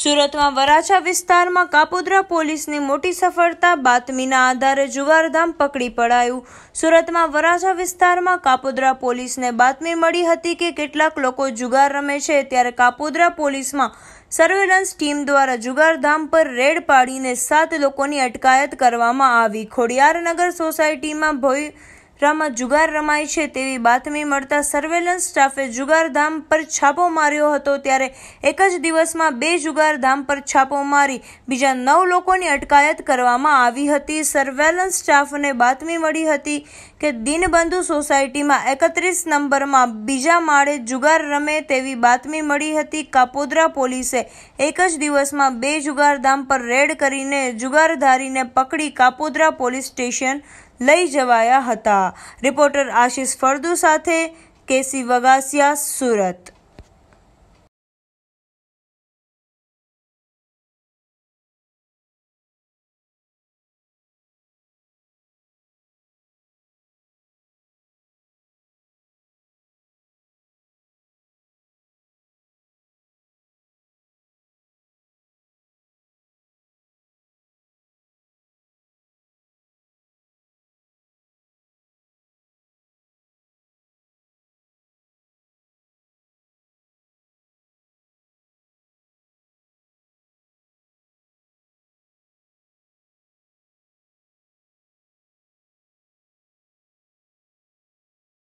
સુરતમાં વરાછા વિસ્તારમાં કાપોદ્રા પોલીસની મોટી સફળતા બાતમીના આધારે જુવારધામ પકડી પડાયું સુરતમાં વરાછા વિસ્તારમાં કાપોદ્રા પોલીસને બાતમી મળી હતી કે કેટલાક લોકો જુગાર રમે છે ત્યારે કાપોદ્રા પોલીસમાં સર્વેલન્સ ટીમ દ્વારા જુગારધામ પર રેડ પાડીને સાત લોકોની અટકાયત કરવામાં આવી ખોડિયારનગર સોસાયટીમાં ભોઈ રામાં જુગાર રમાય છે તેવી બાતમી મળતા સર્વેલન્સ સ્ટાફે જુગારધામ પર છાપો માર્યો હતો ત્યારે એક જ દિવસમાં બે જુગારધામ પર છાપો મારી બીજા નવ લોકોની અટકાયત કરવામાં આવી હતી સર્વેલન્સ સ્ટાફને બાતમી મળી હતી કે દિનબંધુ સોસાયટીમાં એકત્રીસ નંબરમાં બીજા માળે જુગાર રમે તેવી બાતમી મળી હતી કાપોદ્રા પોલીસે એક જ દિવસમાં બે જુગારધામ પર રેડ કરીને જુગારધારીને પકડી કાપોદ્રા પોલીસ સ્ટેશન લઈ જવાયા હતા રિપોર્ટર આશિષ ફળદુ સાથે કેસી વગાસિયા સુરત